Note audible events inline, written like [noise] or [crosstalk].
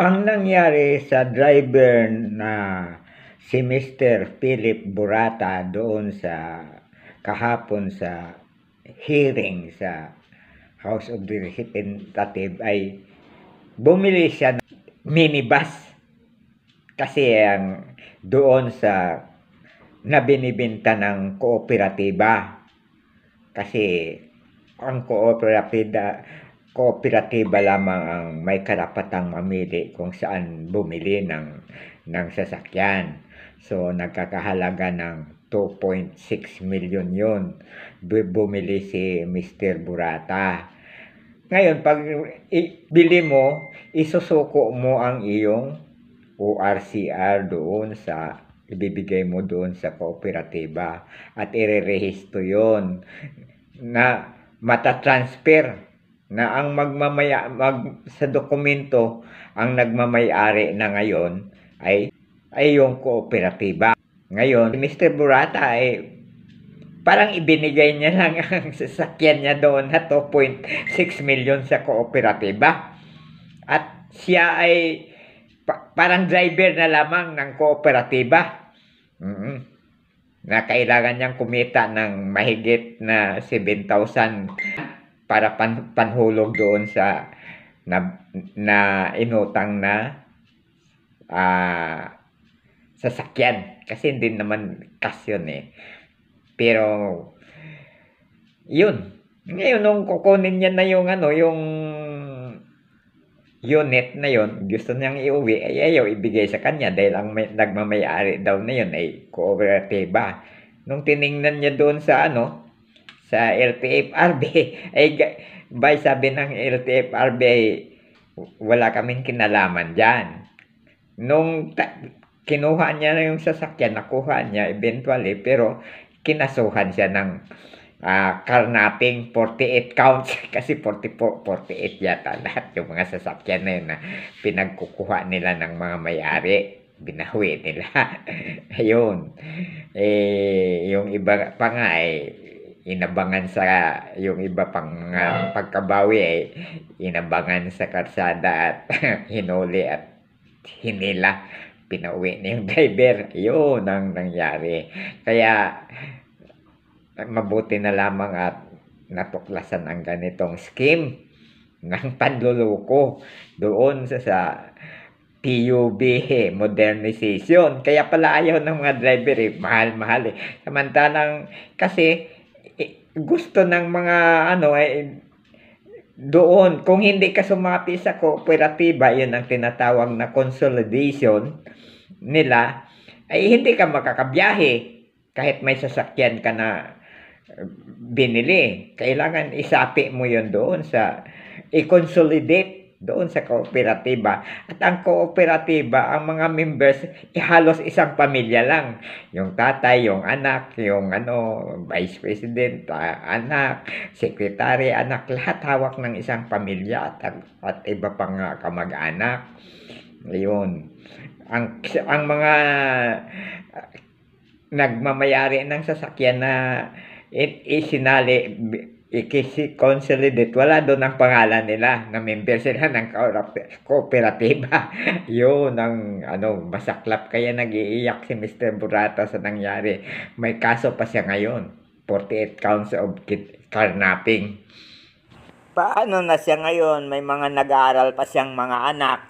Ang nangyari sa driver na si Mr. Philip Burata doon sa kahapon sa hearing sa House of the Representative ay bumili siya ng minibus kasi ang doon sa na binibinta ng kooperatiba kasi ang kooperatiba kooperatiba lamang ang may karapatang mamili kung saan bumili ng, ng sasakyan. So, nagkakahalaga ng 2.6 million yun. Bumili si Mr. Burata. Ngayon, pag bili mo, isusuko mo ang iyong ORCR doon sa ibibigay mo doon sa kooperatiba at irerehistro yon na matatransfer na ang magmamaya mag, sa dokumento ang nagmamayari na ngayon ay ay yung kooperatiba. Ngayon, Mr. Burata ay parang ibinigay niya lang [laughs] ang sasakyan niya doon na 2.6 million sa kooperatiba. At siya ay pa- parang driver na lamang ng kooperatiba. Mm-hmm. Na kailangan niyang kumita ng mahigit na 7,000 para pan, panhulog doon sa na, na inutang na uh, sasakyan. Kasi hindi naman cash yun eh. Pero, yun. Ngayon, nung kukunin niya na yung ano, yung unit na yon gusto niyang iuwi, ay ayaw ibigay sa kanya dahil ang may, nagmamayari daw na yun ay kooperatiba. Nung tiningnan niya doon sa ano, sa LTFRB ay by sabi ng LTFRB wala kaming kinalaman diyan nung kinuha niya na yung sasakyan nakuha niya eventually pero kinasuhan siya ng uh, ah, carnapping 48 counts [laughs] kasi 44 48 yata lahat yung mga sasakyan na yun na pinagkukuha nila ng mga may-ari binawi nila [laughs] ayun eh yung iba pa nga eh inabangan sa yung iba pang mga ah, pagkabawi ay eh, inabangan sa karsada at [laughs] hinuli at hinila pinauwi na yung driver yun ang nangyari kaya mabuti na lamang at natuklasan ang ganitong scheme ng panluloko doon sa, sa PUB modernization. Kaya pala ayaw ng mga driver eh, mahal-mahal eh. Samantalang kasi gusto ng mga ano ay eh, doon, kung hindi ka sumapi sa kooperatiba, yun ang tinatawag na consolidation nila, ay hindi ka makakabiyahe kahit may sasakyan ka na eh, binili. Kailangan isapi mo yon doon sa i-consolidate doon sa kooperatiba. At ang kooperatiba, ang mga members, eh, halos isang pamilya lang. Yung tatay, yung anak, yung ano, vice president, anak, secretary, anak, lahat hawak ng isang pamilya at, at iba pang uh, kamag-anak. Ayun. Ang, ang mga uh, nagmamayari ng sasakyan na it, eh, isinali eh, i-consolidate, wala doon ang pangalan nila na member sila ng kooperatiba. [laughs] Yun ang ano, masaklap kaya nag-iiyak si Mr. Burata sa nangyari. May kaso pa siya ngayon. 48 counts of kidnapping. Paano na siya ngayon? May mga nag-aaral pa siyang mga anak